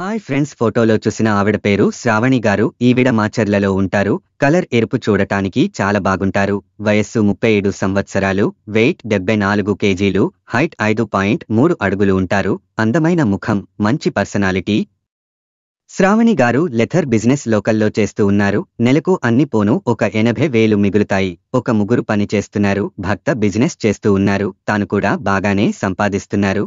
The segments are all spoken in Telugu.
హాయ్ ఫ్రెండ్స్ ఫోటోలో చూసిన ఆవిడ పేరు శ్రావణి గారు ఈవిడ మాచర్లలో ఉంటారు కలర్ ఎరుపు చూడటానికి చాలా బాగుంటారు వయస్సు ముప్పై ఏడు సంవత్సరాలు వెయిట్ డెబ్బై నాలుగు కేజీలు హైట్ ఐదు పాయింట్ మూడు అడుగులు ఉంటారు అందమైన ముఖం మంచి పర్సనాలిటీ శ్రావణి గారు లెథర్ బిజినెస్ లోకల్లో చేస్తూ ఉన్నారు నెలకు అన్ని పోను ఒక ఎనభై వేలు మిగులుతాయి ఒక ముగ్గురు పని చేస్తున్నారు భర్త బిజినెస్ చేస్తూ ఉన్నారు తాను కూడా బాగానే సంపాదిస్తున్నారు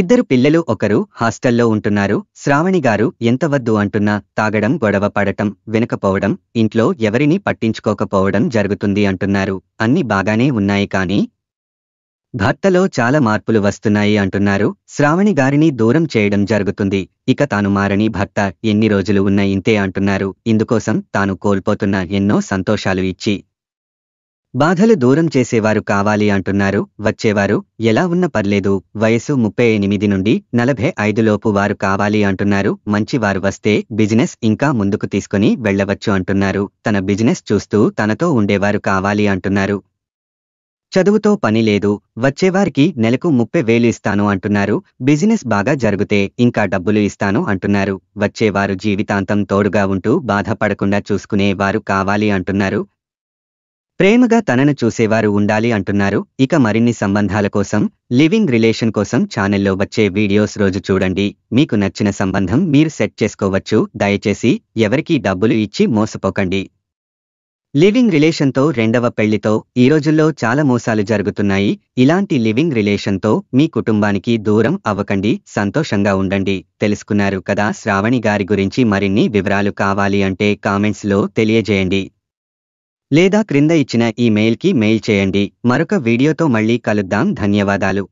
ఇద్దరు పిల్లలు ఒకరు హాస్టల్లో ఉంటున్నారు శ్రావణి గారు ఎంత వద్దు అంటున్నా తాగడం గొడవ పడటం వినకపోవడం ఇంట్లో ఎవరినీ పట్టించుకోకపోవడం జరుగుతుంది అంటున్నారు అన్ని బాగానే ఉన్నాయి కానీ భర్తలో చాలా మార్పులు వస్తున్నాయి అంటున్నారు శ్రావణి గారిని దూరం చేయడం జరుగుతుంది ఇక తాను మారని భర్త ఎన్ని రోజులు ఉన్న ఇంతే అంటున్నారు ఇందుకోసం తాను కోల్పోతున్న ఎన్నో సంతోషాలు ఇచ్చి బాధలు దూరం చేసేవారు కావాలి అంటున్నారు వచ్చేవారు ఎలా ఉన్న పర్లేదు వయసు ముప్పై ఎనిమిది నుండి నలభై ఐదులోపు వారు కావాలి అంటున్నారు మంచివారు వస్తే బిజినెస్ ఇంకా ముందుకు తీసుకుని వెళ్లవచ్చు అంటున్నారు తన బిజినెస్ చూస్తూ తనతో ఉండేవారు కావాలి అంటున్నారు చదువుతో పని లేదు వచ్చేవారికి నెలకు ముప్పై వేలు ఇస్తాను అంటున్నారు బిజినెస్ బాగా జరిగితే ఇంకా డబ్బులు ఇస్తాను అంటున్నారు వచ్చేవారు జీవితాంతం తోడుగా ఉంటూ బాధపడకుండా చూసుకునేవారు కావాలి అంటున్నారు ప్రేమగా తనను చూసేవారు ఉండాలి అంటున్నారు ఇక మరిన్ని సంబంధాల కోసం లివింగ్ రిలేషన్ కోసం ఛానల్లో వచ్చే వీడియోస్ రోజు చూడండి మీకు నచ్చిన సంబంధం మీరు సెట్ చేసుకోవచ్చు దయచేసి ఎవరికీ డబ్బులు ఇచ్చి మోసపోకండి లివింగ్ రిలేషన్తో రెండవ పెళ్లితో ఈ రోజుల్లో చాలా మోసాలు జరుగుతున్నాయి ఇలాంటి లివింగ్ రిలేషన్తో మీ కుటుంబానికి దూరం అవ్వకండి సంతోషంగా ఉండండి తెలుసుకున్నారు కదా శ్రావణి గారి గురించి మరిన్ని వివరాలు కావాలి అంటే కామెంట్స్లో తెలియజేయండి లేదా క్రింద ఇచ్చిన ఈమెయిల్కి మెయిల్ చేయండి మరొక వీడియోతో మళ్ళీ కలుద్దాం ధన్యవాదాలు